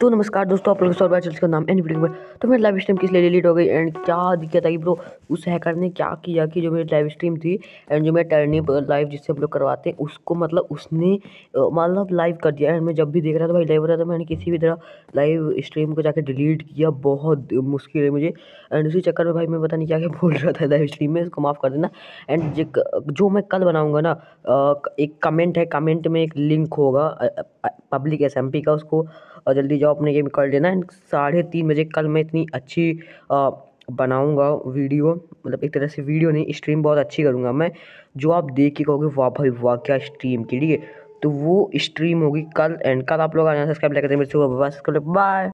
तो नमस्कार दोस्तों आप लोग का नाम एंड वीडियो में तो मेरी लाइव स्ट्रीम किस लिए डिलीट हो गई एंड क्या दिक्कत आई ब्रो उस हैकर ने क्या किया कि जो मेरी लाइव स्ट्रीम थी एंड जो मेरा टर्निंग लाइव जिससे हम लोग करवाते हैं उसको मतलब उसने मतलब लाइव कर दिया एंड मैं जब भी देख रहा था भाई लाइव हो रहा था मैंने किसी भी तरह लाइव स्ट्रीम को जाकर डिलीट किया बहुत मुश्किल है मुझे एंड उसी चक्कर में भाई मैं पता नहीं क्या क्या बोल रहा था लाइव स्ट्रीम में उसको माफ़ कर देना एंड जो मैं कल बनाऊँगा ना एक कमेंट है कमेंट में एक लिंक होगा पब्लिक एस एम पी का उसको और जल्दी जाओ अपने गेम कर लेना एंड साढ़े तीन बजे कल मैं इतनी अच्छी बनाऊँगा वीडियो मतलब एक तरह से वीडियो नहीं स्ट्रीम बहुत अच्छी करूँगा मैं जो आप देख के कहोगे वाह भाई वाह क्या स्ट्रीम के लिए तो वो स्ट्रीम होगी कल एंड कल आप लोग आना सब्सक्राइब लेकर मेरे से बाय